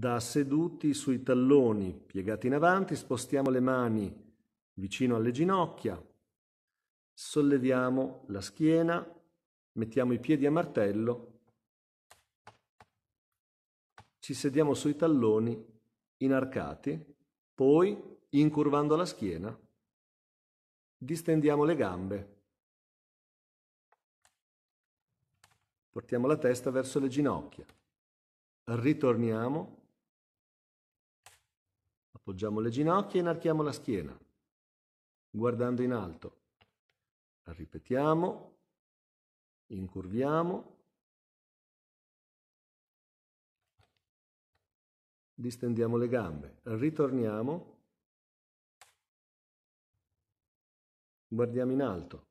Da seduti sui talloni, piegati in avanti, spostiamo le mani vicino alle ginocchia, solleviamo la schiena, mettiamo i piedi a martello, ci sediamo sui talloni inarcati, poi incurvando la schiena, distendiamo le gambe. Portiamo la testa verso le ginocchia. Ritorniamo Appoggiamo le ginocchia e inarchiamo la schiena, guardando in alto. Ripetiamo, incurviamo, distendiamo le gambe, ritorniamo, guardiamo in alto.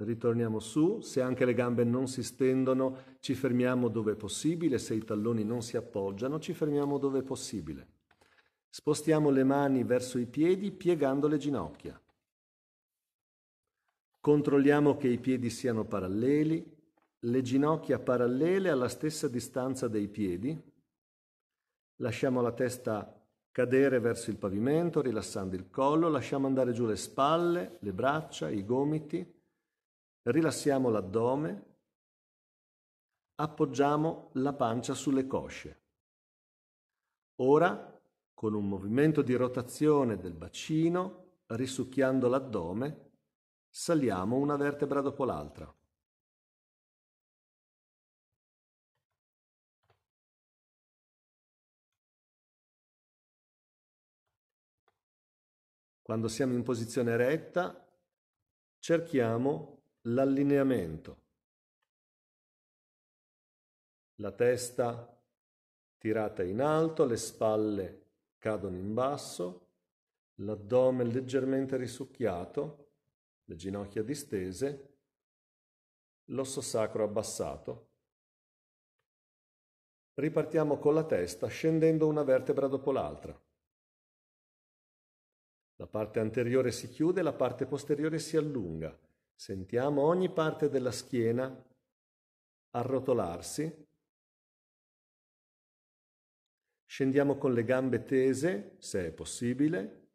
Ritorniamo su, se anche le gambe non si stendono, ci fermiamo dove è possibile, se i talloni non si appoggiano, ci fermiamo dove è possibile. Spostiamo le mani verso i piedi piegando le ginocchia. Controlliamo che i piedi siano paralleli, le ginocchia parallele alla stessa distanza dei piedi. Lasciamo la testa cadere verso il pavimento, rilassando il collo, lasciamo andare giù le spalle, le braccia, i gomiti rilassiamo l'addome, appoggiamo la pancia sulle cosce. Ora, con un movimento di rotazione del bacino, risucchiando l'addome, saliamo una vertebra dopo l'altra. Quando siamo in posizione retta, cerchiamo l'allineamento. La testa tirata in alto, le spalle cadono in basso, l'addome leggermente risucchiato, le ginocchia distese, l'osso sacro abbassato. Ripartiamo con la testa scendendo una vertebra dopo l'altra. La parte anteriore si chiude, la parte posteriore si allunga. Sentiamo ogni parte della schiena arrotolarsi. Scendiamo con le gambe tese, se è possibile.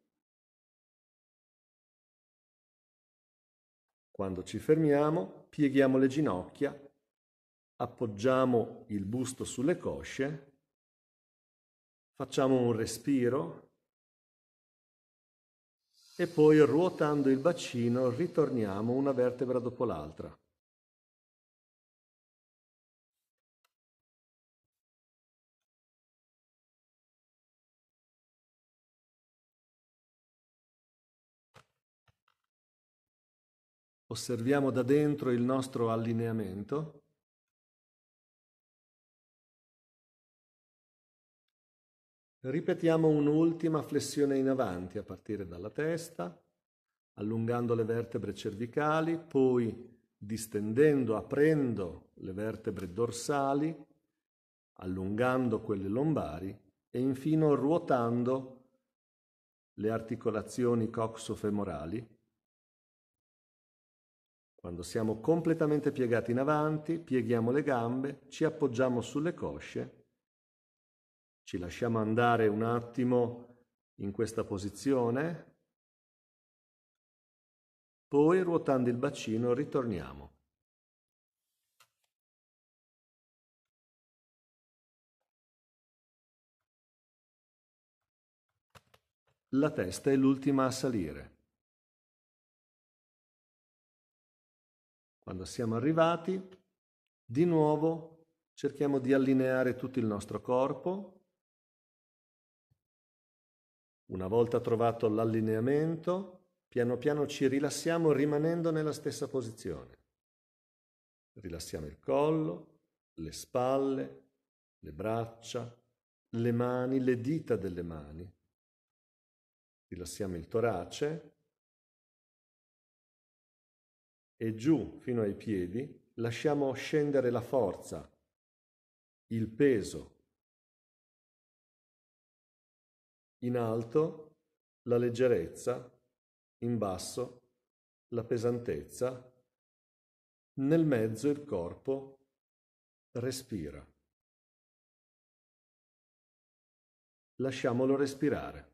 Quando ci fermiamo, pieghiamo le ginocchia, appoggiamo il busto sulle cosce, facciamo un respiro e poi ruotando il bacino ritorniamo una vertebra dopo l'altra. Osserviamo da dentro il nostro allineamento Ripetiamo un'ultima flessione in avanti a partire dalla testa, allungando le vertebre cervicali, poi distendendo, aprendo le vertebre dorsali, allungando quelle lombari e infine ruotando le articolazioni coxofemorali. Quando siamo completamente piegati in avanti, pieghiamo le gambe, ci appoggiamo sulle cosce ci lasciamo andare un attimo in questa posizione. Poi ruotando il bacino ritorniamo. La testa è l'ultima a salire. Quando siamo arrivati, di nuovo cerchiamo di allineare tutto il nostro corpo, una volta trovato l'allineamento, piano piano ci rilassiamo rimanendo nella stessa posizione. Rilassiamo il collo, le spalle, le braccia, le mani, le dita delle mani. Rilassiamo il torace e giù fino ai piedi lasciamo scendere la forza, il peso, in alto la leggerezza, in basso la pesantezza, nel mezzo il corpo respira. Lasciamolo respirare.